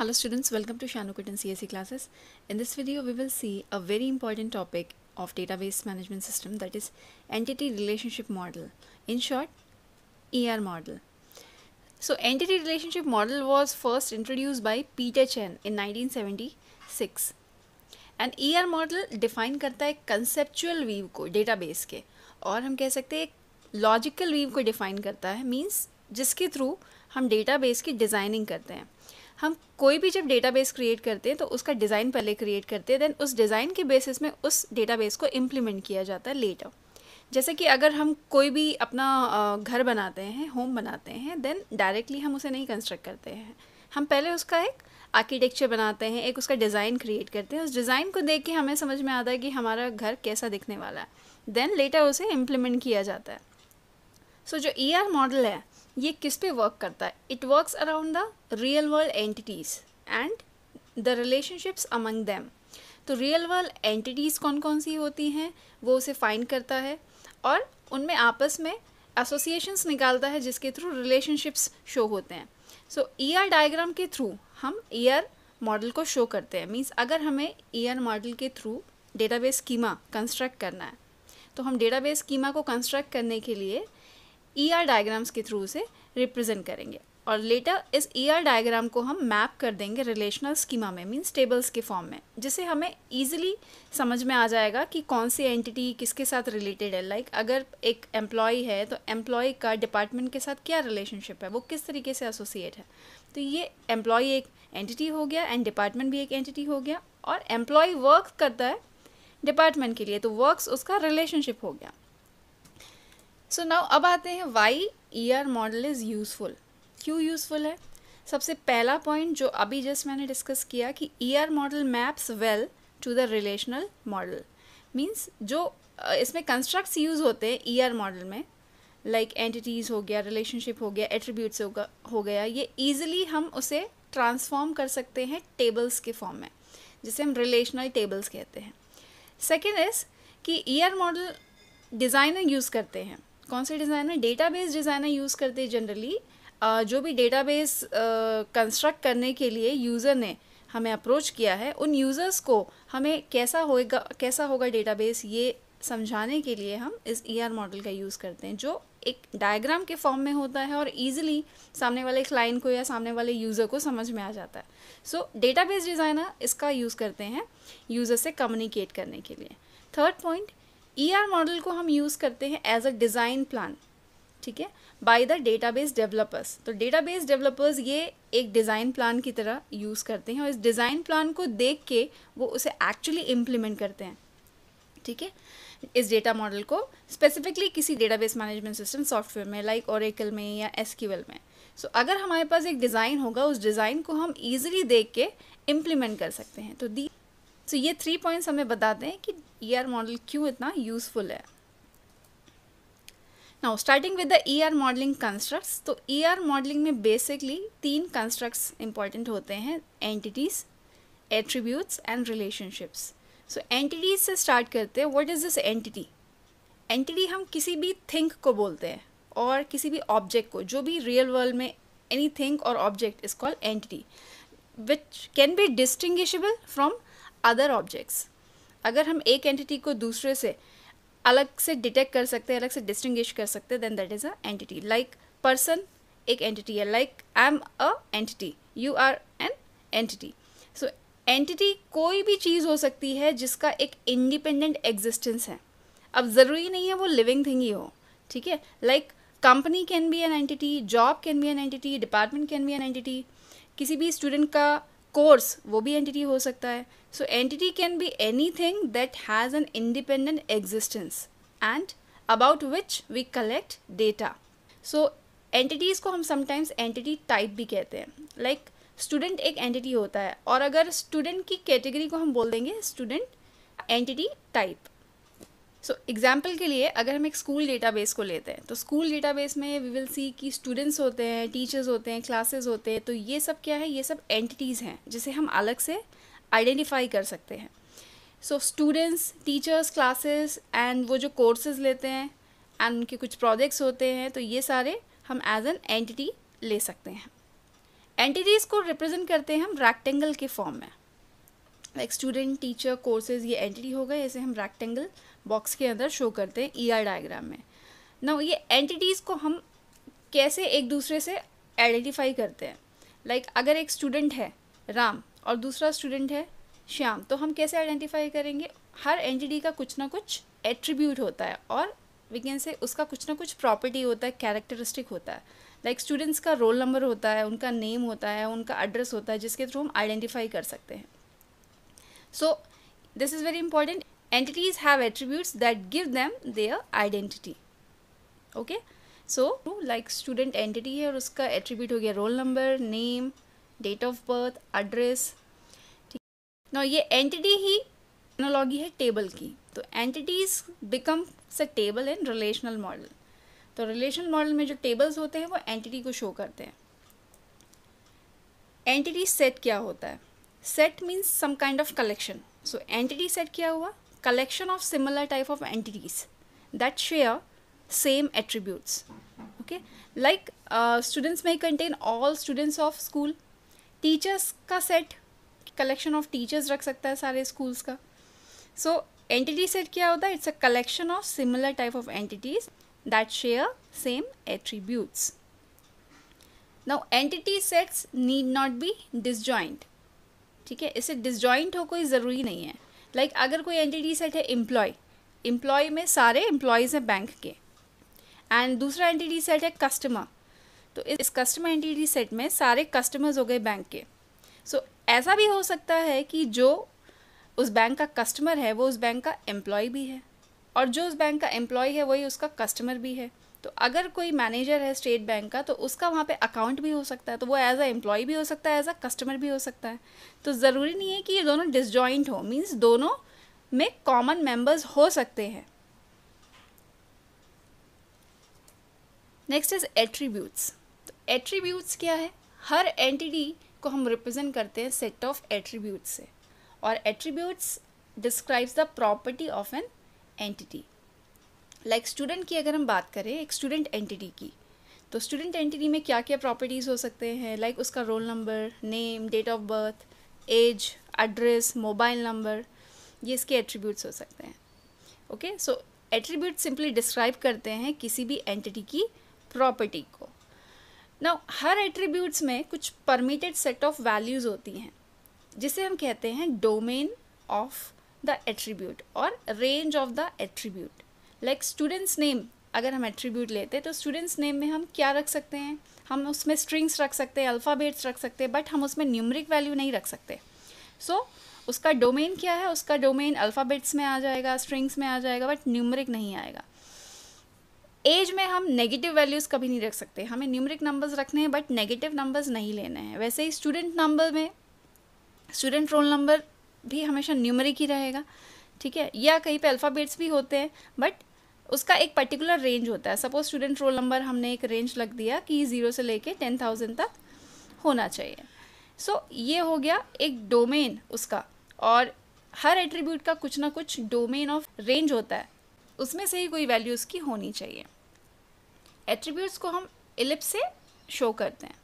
Hello students, welcome to Shanukut and CSE classes. In this video, we will see a very important topic of database management system that is entity relationship model. In short, ER model. So entity relationship model was first introduced by Peter Chen in 1976. and er model define karta hai conceptual view ko database ke aur hum keh sakte hai logical view ko define karta hai means jiske through hum database ki designing करते हैं हम कोई भी जब database create करते हैं तो उसका डिज़ाइन पहले क्रिएट करते हैं देन उस डिज़ाइन के बेसिस में उस डेटाबेस को इम्प्लीमेंट किया जाता है लेटर जैसे कि अगर हम कोई भी अपना घर बनाते हैं होम बनाते हैं देन डायरेक्टली हम उसे नहीं कंस्ट्रक्ट करते हैं हम पहले उसका एक आर्किटेक्चर बनाते हैं एक उसका डिज़ाइन क्रिएट करते हैं उस डिज़ाइन को देख के हमें समझ में आता है कि हमारा घर कैसा दिखने वाला है देन लेटर उसे इम्प्लीमेंट किया जाता है सो so, जो ई ER मॉडल है ये किस पे वर्क करता है it works around the real world entities and the relationships among them तो रियल वर्ल्ड एंटिटीज़ कौन कौन सी होती हैं वो उसे फाइंड करता है और उनमें आपस में एसोसिएशंस निकालता है जिसके थ्रू रिलेशनशिप्स शो होते हैं सो ई आर डायग्राम के थ्रू हम ई आर मॉडल को शो करते हैं मीन्स अगर हमें ई आर मॉडल के थ्रू डेटाबेस कीमा कंस्ट्रक्ट करना है तो हम डेटाबेस कीमा को कंस्ट्रक्ट करने के लिए ई आर डायग्राम्स के थ्रू से रिप्रेजेंट करेंगे और लेटर इस ई आर डायग्राम को हम मैप कर देंगे रिलेशनल स्कीमा में मीन्स टेबल्स के फॉर्म में जिससे हमें ईजिली समझ में आ जाएगा कि कौन सी एंटिटी किसके साथ रिलेटेड है लाइक like, अगर एक एम्प्लॉय है तो एम्प्लॉय का डिपार्टमेंट के साथ क्या रिलेशनशिप है वो किस तरीके से एसोसिएट है तो ये एम्प्लॉय एक एंटिटी हो गया एंड डिपार्टमेंट भी एक एंटिटी हो गया और एम्प्लॉय वर्क करता है डिपार्टमेंट के लिए तो वर्क्स उसका रिलेशनशिप हो गया सो नाउ अब आते हैं why E R model is useful क्यों यूज़फुल है सबसे पहला पॉइंट जो अभी जस्ट मैंने डिस्कस किया कि E R model maps well to the relational model means जो इसमें कंस्ट्रक्ट्स यूज़ होते हैं ई आर मॉडल में लाइक like एंटिटीज़ हो गया रिलेशनशिप हो गया एट्रीब्यूट्स होगा हो गया ये ईजिली हम उसे ट्रांसफॉर्म कर सकते हैं टेबल्स के फॉर्म में जिसे हम रिलेशनल टेबल्स कहते हैं सेकेंड इज़ कि E R model designer use करते हैं कौन से डिज़ाइनर डेटाबेस डिज़ाइनर यूज़ करते जनरली जो भी डेटाबेस कंस्ट्रक्ट करने के लिए यूज़र ने हमें अप्रोच किया है उन यूज़र्स को हमें कैसा होएगा कैसा होगा डेटाबेस ये समझाने के लिए हम इस ई आर मॉडल का यूज़ करते हैं जो एक डायग्राम के फॉर्म में होता है और ईजिली सामने वाले क्लाइंट को या सामने वाले यूज़र को समझ में आ जाता है सो डेटाबेस डिज़ाइनर इसका यूज़ करते हैं यूज़र से कम्युनिकेट करने के लिए third point E R model को हम यूज़ करते हैं एज अ डिज़ाइन प्लान ठीक है बाय द डेटाबेस डेवलपर्स तो डेटाबेस डेवलपर्स ये एक डिज़ाइन प्लान की तरह यूज़ करते हैं और इस डिज़ाइन प्लान को देख के वो उसे एक्चुअली इम्प्लीमेंट करते हैं ठीक है इस डेटा मॉडल को स्पेसिफिकली किसी डेटाबेस मैनेजमेंट सिस्टम सॉफ्टवेयर में लाइक like ओरेकल में या एस में सो so, अगर हमारे पास एक डिज़ाइन होगा उस डिज़ाइन को हम ईजिली देख के इम्प्लीमेंट कर सकते हैं तो दी सो तो ये थ्री पॉइंट्स हमें बताते हैं कि ई आर मॉडल क्यों इतना यूज़फुल है now starting with the E R modeling constructs तो ई आर मॉडलिंग में बेसिकली तीन कंस्ट्रक्ट्स इंपॉर्टेंट होते हैं entities attributes and relationships so entities से स्टार्ट करते हैं what is this entity entity हम किसी भी थिंक को बोलते हैं और किसी भी ऑब्जेक्ट को जो भी रियल वर्ल्ड में एनी थिंग और object is called entity which can be distinguishable from other objects अगर हम एक एंटिटी को दूसरे से अलग से डिटेक्ट कर सकते हैं अलग से डिस्टिंग्विश कर सकते हैं then that is a entity like person एक एंटिटी है like I am a entity you are an entity so entity कोई भी चीज़ हो सकती है जिसका एक इंडिपेंडेंट एग्जिस्टेंस है अब ज़रूरी नहीं है वो लिविंग थिंग ही हो ठीक है like company can be an entity job can be an entity department can be an entity किसी भी स्टूडेंट का कोर्स वो भी एंटिटी हो सकता है so entity can be anything that has an independent existence and about which we collect data so entities को हम समटाइम्स एंटिटी टाइप भी कहते हैं लाइक like, स्टूडेंट एक एंटिटी होता है और अगर स्टूडेंट की कैटेगरी को हम बोल देंगे student entity type so so, example के लिए अगर हम एक स्कूल डेटाबेस को लेते हैं तो स्कूल डेटाबेस में वी विल सी कि स्टूडेंट्स होते हैं टीचर्स होते हैं क्लासेस होते हैं तो ये सब क्या है ये सब एंटिटीज़ हैं जिसे हम अलग से आइडेंटिफाई कर सकते हैं so students teachers classes and वो जो कोर्सेज लेते हैं एंड उनके कुछ प्रोजेक्ट्स होते हैं तो ये सारे हम एज एन एंटिटी ले सकते हैं एंटिटीज़ को रिप्रेजेंट करते हैं हम रैक्टेंगल के फॉर्म में लाइक स्टूडेंट टीचर कोर्सेज ये एंटिटी हो गए इसे हम रैक्टेंगल बॉक्स के अंदर शो करते हैं ई आर डायग्राम में ना ये एंटिटीज़ को हम कैसे एक दूसरे से आइडेंटिफाई करते हैं लाइक like, अगर एक स्टूडेंट है राम और दूसरा स्टूडेंट है श्याम तो हम कैसे आइडेंटिफाई करेंगे हर एंटिटी का कुछ ना कुछ एट्रीब्यूट होता है और वी कैन से उसका कुछ ना कुछ प्रॉपर्टी होता है कैरेक्टरिस्टिक होता है लाइक like, स्टूडेंट्स का रोल नंबर होता है उनका नेम होता है उनका एड्रेस होता है जिसके थ्रू हम आइडेंटिफाई कर सकते हैं so this is very important entities have attributes that give them their identity okay so like student entity hai aur uska attribute ho gaya roll number name date of birth address now ye entity hi analogy hai table ki to entities becomes a table in relational model to relational model mein jo tables hote hain wo entity ko show karte hain entity set kya hota hai set means some kind of collection so entity set kya hua collection of similar type of entities that share same attributes okay like uh, students may contain all students of school teachers ka set collection of teachers rakh sakta hai sare schools ka so entity set kya hota it's a collection of similar type of entities that share same attributes now entity sets need not be disjoint ठीक है इसे disjoint हो कोई ज़रूरी नहीं है like like, अगर कोई एंटिटी सेट है एम्प्लॉय एम्प्लॉय में सारे एम्प्लॉयज़ हैं बैंक के एंड दूसरा एंटिटी सेट है कस्टमर तो इस कस्टमर एंटिटी सेट में सारे कस्टमर्स हो गए बैंक के सो so, ऐसा भी हो सकता है कि जो उस बैंक का कस्टमर है वो उस बैंक का एम्प्लॉय भी है और जो उस बैंक का एम्प्लॉय है वही उसका कस्टमर भी है तो अगर कोई मैनेजर है स्टेट बैंक का तो उसका वहाँ पे अकाउंट भी हो सकता है तो वो एज अ एम्प्लॉय भी हो सकता है एज अ कस्टमर भी हो सकता है तो ज़रूरी नहीं है कि ये दोनों डिसजॉइंट हो मीन्स दोनों में कॉमन मेंबर्स हो सकते हैं नेक्स्ट इज एट्रीब्यूट्स तो एट्रीब्यूट्स क्या है हर एंटिटी को हम रिप्रेजेंट करते हैं सेट ऑफ एट्रीब्यूट्स से और attributes describes the property of an entity like like student की अगर हम बात करें एक स्टूडेंट एंटिटी की तो स्टूडेंट एंटिटी में क्या क्या प्रॉपर्टीज़ हो सकते हैं लाइक like उसका role number name date of birth age address mobile number ये इसके एट्रीब्यूट्स हो सकते हैं okay so attribute simply describe करते हैं किसी भी एंटिटी की प्रॉपर्टी को ना हर एट्रीब्यूट्स में कुछ परमिटेड सेट ऑफ वैल्यूज़ होती हैं जिसे हम कहते हैं डोमेन ऑफ द एट्रीब्यूट और range of the attribute like students name अगर हम एट्रीब्यूट लेते हैं तो स्टूडेंट्स नेम में हम क्या रख सकते हैं हम उसमें स्ट्रिंग्स रख सकते हैं अल्फ़ाबेट्स रख सकते हैं बट हम उसमें न्यूमरिक वैल्यू नहीं रख सकते सो so, उसका डोमेन क्या है उसका डोमेन अल्फ़ाबेट्स में आ जाएगा स्ट्रिंग्स में आ जाएगा बट न्यूमरिक नहीं आएगा एज में हम नेगेटिव वैल्यूज़ कभी नहीं रख सकते हमें न्यूमरिक नंबर्स रखने हैं बट नेगेटिव नंबर्स नहीं लेने हैं वैसे ही स्टूडेंट नंबर में स्टूडेंट रोल नंबर भी हमेशा न्यूमरिक ही रहेगा ठीक है या कहीं पे अल्फ़ाबेट्स भी होते हैं बट उसका एक पर्टिकुलर रेंज होता है सपोज स्टूडेंट रोल नंबर हमने एक रेंज लग दिया कि ज़ीरो से लेके टेन थाउजेंड तक होना चाहिए सो so, ये हो गया एक डोमेन उसका और हर एट्रीब्यूट का कुछ ना कुछ डोमेन ऑफ रेंज होता है उसमें से ही कोई वैल्यू उसकी होनी चाहिए एट्रीब्यूट्स को हम एलिप्स से शो करते हैं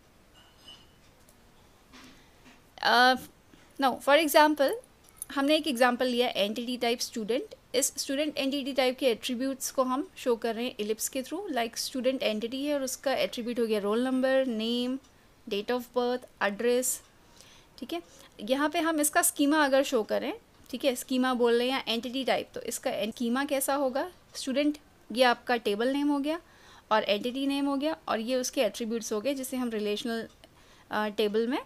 नो फॉर एग्ज़ाम्पल हमने एक एग्ज़ाम्पल लिया एंटिटी टाइप स्टूडेंट इस स्टूडेंट एंटिटी टाइप के एट्रीब्यूट्स को हम शो कर रहे हैं एलिप्स के थ्रू लाइक स्टूडेंट एंटिटी है और उसका एट्रीब्यूट हो गया role number name date of birth address ठीक है यहाँ पे हम इसका स्कीमा अगर शो करें ठीक है स्कीमा बोल रहे हैं या एंटिटी टाइप तो इसका स्कीमा कैसा होगा स्टूडेंट ये आपका टेबल नेम हो गया और एंटिटी नेम हो गया और ये उसके एट्रीब्यूट्स हो गए जिसे हम रिलेशनल टेबल में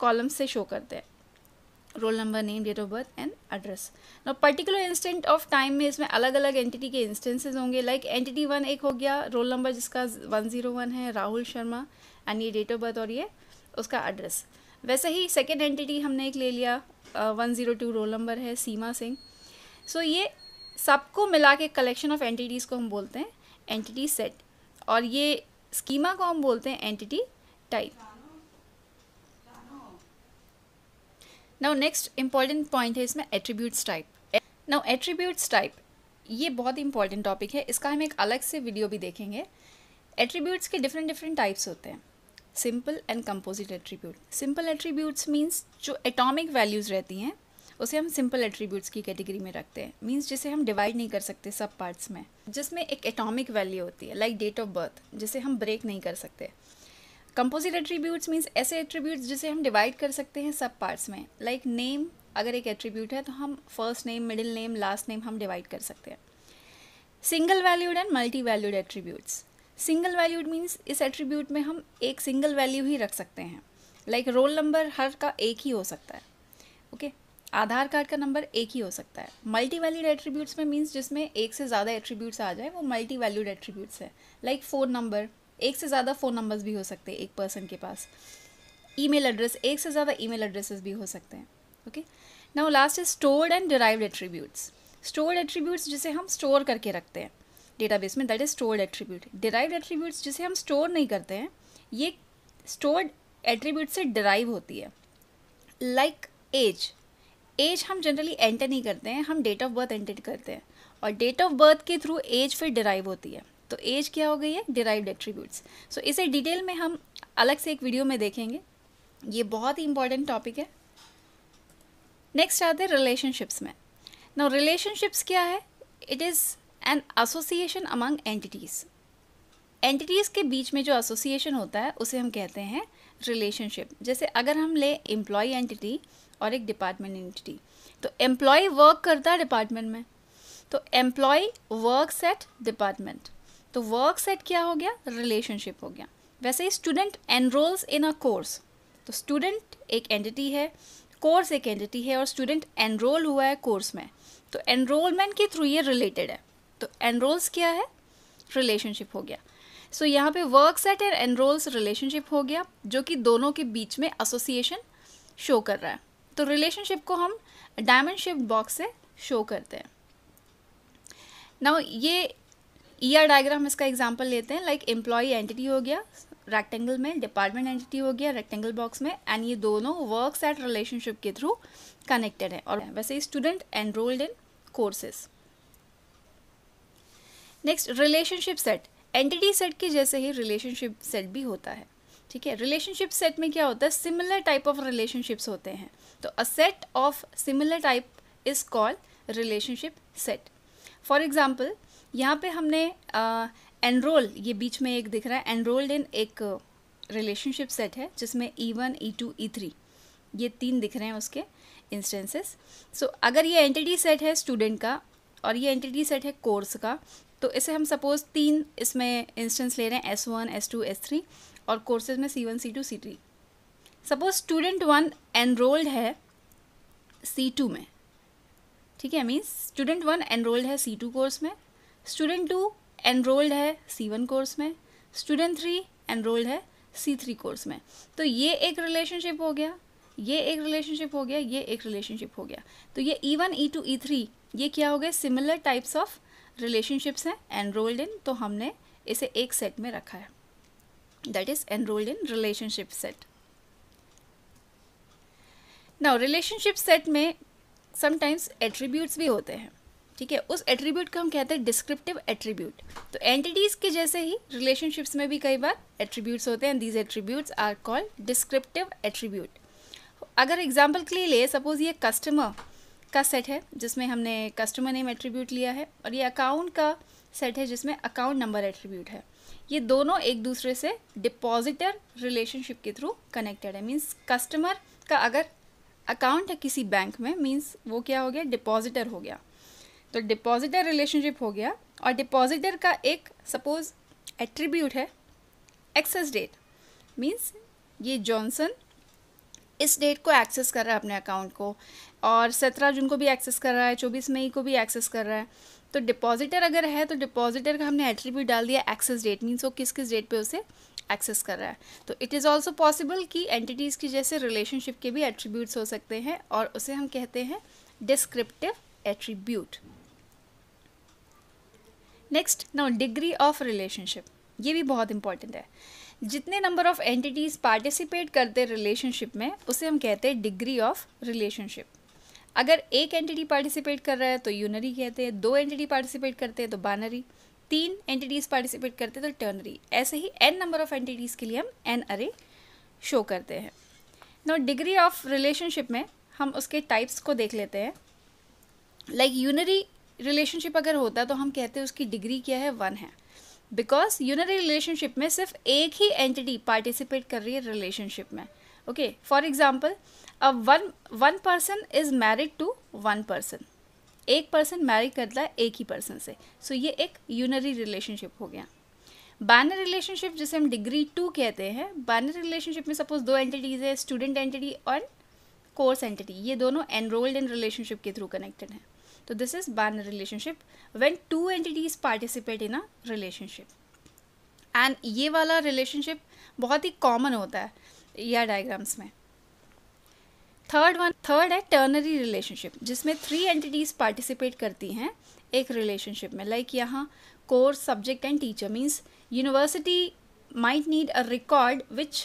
कॉलम से शो करते हैं role number name date of birth and address no particular instant of time में इसमें अलग अलग एंटिटी के इंस्टेंसेज होंगे लाइक एंटिटी वन एक हो गया रोल नंबर जिसका वन जीरो वन है राहुल शर्मा एंड ये डेट ऑफ बर्थ और ये उसका एड्रेस वैसे ही सेकेंड एंटिटी हमने एक ले लिया one zero two role number है सीमा सिंह सो ये सबको मिला के कलेक्शन ऑफ एंटिटीज़ को हम बोलते हैं एंटिटी सेट और ये स्कीमा को हम बोलते हैं entity type now next important point है इसमें attributes type now attributes type ये बहुत इंपॉर्टेंट टॉपिक है इसका हम एक अलग से वीडियो भी देखेंगे एट्रीब्यूट्स के डिफरेंट डिफरेंट टाइप्स होते हैं simple and composite attribute simple attributes means जो एटॉमिक वैल्यूज़ रहती हैं उसे हम सिंपल एट्रीब्यूट्स की कैटेगरी में रखते हैं मीन्स जिसे हम डिवाइड नहीं कर सकते सब पार्ट्स में जिसमें एक एटॉमिक वैल्यू होती है लाइक डेट ऑफ बर्थ जिसे हम ब्रेक नहीं कर सकते कंपोजिट एट्रीब्यूट्स मीन्स ऐसे एट्रीब्यूट्स जिसे हम डिवाइड कर सकते हैं सब पार्ट्स में लाइक like नेम अगर एक एट्रीब्यूट है तो हम first name middle name last name हम डिवाइड कर सकते हैं single valued and multi valued attributes single valued means इस एट्रीब्यूट में हम एक सिंगल वैल्यू ही रख सकते हैं लाइक रोल नंबर हर का एक ही हो सकता है ओके okay? आधार कार्ड का नंबर एक ही हो सकता है मल्टी वैल्यूड एट्रीब्यूट्स में मीन्स जिसमें एक से ज़्यादा एट्रीब्यूट्स आ जाए वो मल्टी वैल्यूड एट्रीब्यूट्स है लाइक फ़ोन नंबर एक से ज़्यादा फ़ोन नंबर्स भी हो सकते हैं एक पर्सन के पास ईमेल एड्रेस एक से ज़्यादा ईमेल एड्रेसेस भी हो सकते हैं okay now last is stored and derived attributes stored attributes जिसे हम स्टोर करके रखते हैं डेटाबेस में that is stored attribute derived attributes जिसे हम स्टोर नहीं करते हैं ये स्टोर्ड एट्रीब्यूट से डिराइव होती है लाइक एज एज हम जनरली एंटर नहीं करते हैं हम डेट ऑफ बर्थ एंटर करते हैं और डेट ऑफ बर्थ के थ्रू एज फिर डिराइव होती है तो एज क्या हो गई है डिराइव एट्रीब्यूट्स सो इसे डिटेल में हम अलग से एक वीडियो में देखेंगे ये बहुत ही इंपॉर्टेंट टॉपिक है नेक्स्ट आते हैं रिलेशनशिप्स में ना रिलेशनशिप्स क्या है it is an association among entities entities के बीच में जो एसोसिएशन होता है उसे हम कहते हैं रिलेशनशिप जैसे अगर हम ले एम्प्लॉय एंटिटी और एक डिपार्टमेंट एंटिटी तो एम्प्लॉय वर्क करता है डिपार्टमेंट में तो एम्प्लॉय वर्क एट डिपार्टमेंट तो वर्क सेट क्या हो गया रिलेशनशिप हो गया वैसे ही student enrolls in a course तो स्टूडेंट एक एंटिटी है कोर्स एक एंटिटी है और स्टूडेंट एनरोल हुआ है कोर्स में तो एनरोलमेंट के थ्रू ये रिलेटेड है तो एनरोल्स क्या है रिलेशनशिप हो गया सो so, यहाँ पे works at and enrolls relationship हो गया जो कि दोनों के बीच में एसोसिएशन शो कर रहा है तो रिलेशनशिप को हम डायमंड शिफ्ट बॉक्स से शो करते हैं नाउ ये ई आर डायग्राम इसका एग्जाम्पल लेते हैं लाइक एम्प्लॉई एंटिटी हो गया रेक्टेंगल में डिपार्टमेंट एंटिटी हो गया रेक्टेंगल बॉक्स में एंड ये दोनों वर्क्स एट रिलेशनशिप के थ्रू कनेक्टेड है और वैसे ही student enrolled in courses next relationship set entity set के जैसे ही रिलेशनशिप सेट भी होता है ठीक है रिलेशनशिप सेट में क्या होता है सिमिलर टाइप ऑफ रिलेशनशिप्स होते हैं तो a set of similar type is called relationship set for example यहाँ पे हमने एनरोल ये बीच में एक दिख रहा है एनरोल्ड इन एक रिलेशनशिप सेट है जिसमें E one E two E three ये तीन दिख रहे हैं उसके इंस्टेंसेस सो so, अगर ये एंटिटी सेट है स्टूडेंट का और ये एंटिटी सेट है कोर्स का तो इसे हम सपोज तीन इसमें इंस्टेंस ले रहे हैं S one S two S three और कोर्सेज में C one C two C three suppose student one enrolled है सी टू में ठीक है मीन्स स्टूडेंट वन एनरोल्ड है सी टू कोर्स में स्टूडेंट टू एनरोल्ड है सी वन कोर्स में स्टूडेंट थ्री एनरोल्ड है सी थ्री कोर्स में तो ये एक रिलेशनशिप हो गया ये एक रिलेशनशिप हो गया ये एक रिलेशनशिप हो गया तो ये E one E two E three ये क्या हो गए सिमिलर टाइप्स ऑफ रिलेशनशिप्स हैं एनरोल्ड इन तो हमने इसे एक सेट में रखा है that is enrolled in relationship set now relationship set में समटाइम्स एट्रीब्यूट्स भी होते हैं ठीक है उस एट्रीब्यूट को हम कहते हैं डिस्क्रिप्टिव एट्रीब्यूट तो एंटिटीज़ के जैसे ही रिलेशनशिप्स में भी कई बार एट्रीब्यूट्स होते हैं these attributes are called descriptive attribute अगर एग्जाम्पल के लिए ले सपोज़ ये कस्टमर का सेट है जिसमें हमने कस्टमर नेम एट्रीब्यूट लिया है और ये अकाउंट का सेट है जिसमें अकाउंट नंबर एट्रीब्यूट है ये दोनों एक दूसरे से डिपॉजिटर रिलेशनशिप के थ्रू कनेक्टेड है मींस कस्टमर का अगर अकाउंट है किसी बैंक में मींस वो क्या हो गया डिपॉजिटर हो गया तो डिपॉजिटर रिलेशनशिप हो गया और डिपॉजिटर का एक सपोज एट्रीब्यूट है एक्सेस डेट मीन्स ये जॉनसन इस डेट को एक्सेस कर रहा है अपने अकाउंट को और सत्रह जून को भी एक्सेस कर रहा है चौबीस मई को भी एक्सेस कर रहा है तो डिपॉजिटर अगर है तो डिपॉजिटर का हमने एट्रीब्यूट डाल दिया एक्सेस डेट मीन्स वो किस किस डेट पे उसे एक्सेस कर रहा है तो इट इज़ ऑल्सो पॉसिबल कि एंटिटीज़ की जैसे रिलेशनशिप के भी एट्रीब्यूट्स हो सकते हैं और उसे हम कहते हैं descriptive attribute next now degree of relationship ये भी बहुत इंपॉर्टेंट है जितने नंबर ऑफ एंटिटीज़ पार्टिसिपेट करते रिलेशनशिप में उसे हम कहते हैं डिग्री ऑफ रिलेशनशिप अगर एक एंटिटी पार्टिसिपेट कर रहा है तो यूनरी कहते हैं दो एंटिटी पार्टिसिपेट करते हैं तो बानरी तीन एंटिटीज़ पार्टिसिपेट करते हैं तो टर्नरी ऐसे ही एन नंबर ऑफ एंटिटीज़ के लिए हम एन अरे शो करते हैं नो डिग्री ऑफ रिलेशनशिप में हम उसके टाइप्स को देख लेते हैं लाइक यूनरी रिलेशनशिप अगर होता तो हम कहते हैं उसकी डिग्री क्या है वन है बिकॉज यूनरी रिलेशनशिप में सिर्फ एक ही एंटिटी पार्टिसिपेट कर रही है रिलेशनशिप में ओके फॉर एग्जाम्पल अब one one person is married to one person एक पर्सन मैरिड करता है एक ही पर्सन से सो so, ये एक यूनरी रिलेशनशिप हो गया बैनर रिलेशनशिप जिसे हम डिग्री टू कहते हैं बैनर रिलेशनशिप में सपोज दो एंटिटीज़ है स्टूडेंट एंटिटी और कोर्स एंटिटी ये दोनों एनरोल्ड इन रिलेशनशिप के थ्रू कनेक्टेड हैं तो this is Banner relationship when two entities participate in a relationship and ये वाला रिलेशनशिप बहुत ही कॉमन होता है या डायग्राम्स में थर्ड वन थर्ड है टर्नरी रिलेशनशिप जिसमें थ्री एंटिटीज़ पार्टिसिपेट करती हैं एक रिलेशनशिप में लाइक यहाँ course subject and teacher means university might need a record which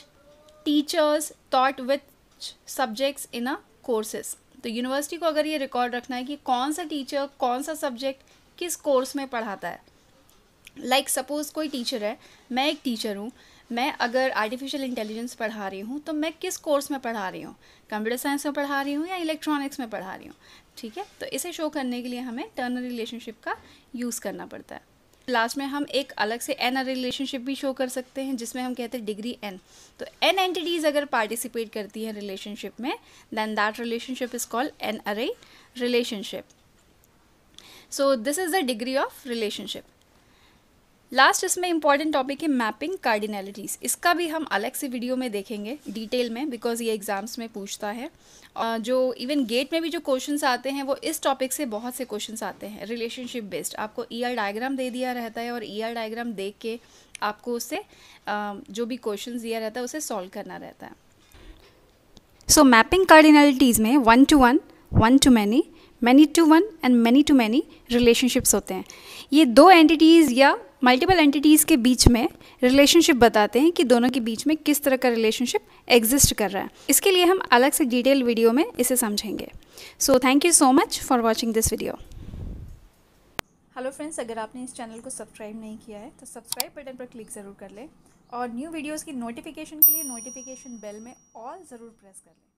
teachers taught with subjects in a courses तो यूनिवर्सिटी को अगर ये रिकॉर्ड रखना है कि कौन सा टीचर कौन सा सब्जेक्ट किस कोर्स में पढ़ाता है लाइक like, सपोज़ कोई टीचर है मैं एक टीचर हूँ मैं अगर आर्टिफिशियल इंटेलिजेंस पढ़ा रही हूँ तो मैं किस कोर्स में पढ़ा रही हूँ कंप्यूटर साइंस में पढ़ा रही हूँ या इलेक्ट्रॉनिक्स में पढ़ा रही हूँ ठीक है तो इसे शो करने के लिए हमें टर्नर रिलेशनशिप का यूज़ करना पड़ता है लास्ट में हम एक अलग से एन रिलेशनशिप भी शो कर सकते हैं जिसमें हम कहते हैं डिग्री एन तो एन एंटिटीज़ अगर पार्टिसिपेट करती हैं रिलेशनशिप में then that relationship is called n-ary relationship so this is the degree of relationship last इसमें इंपॉर्टेंट टॉपिक है मैपिंग कार्डिनेलिटीज इसका भी हम अलग से वीडियो में देखेंगे डिटेल में बिकॉज ये एग्ज़ाम्स में पूछता है जो इवन गेट में भी जो क्वेश्चंस आते हैं वो इस टॉपिक से बहुत से क्वेश्चंस आते हैं रिलेशनशिप बेस्ड आपको ई आर डायग्राम दे दिया रहता है और ई आर डायग्राम देख के आपको उससे जो भी क्वेश्चंस दिया रहता है उसे सॉल्व करना रहता है सो मैपिंग कार्डिनलिटीज़ में one to one one to many many to one and many to many relationships होते हैं ये दो एंटिटीज़ या मल्टीपल एंटिटीज़ के बीच में रिलेशनशिप बताते हैं कि दोनों के बीच में किस तरह का रिलेशनशिप एग्जिस्ट कर रहा है इसके लिए हम अलग से डिटेल वीडियो में इसे समझेंगे so thank you so much for watching this video hello friends अगर आपने इस चैनल को सब्सक्राइब नहीं किया है तो सब्सक्राइब बटन पर क्लिक ज़रूर कर लें और न्यू वीडियोज़ की नोटिफिकेशन के लिए नोटिफिकेशन बेल में ऑल ज़रूर प्रेस कर लें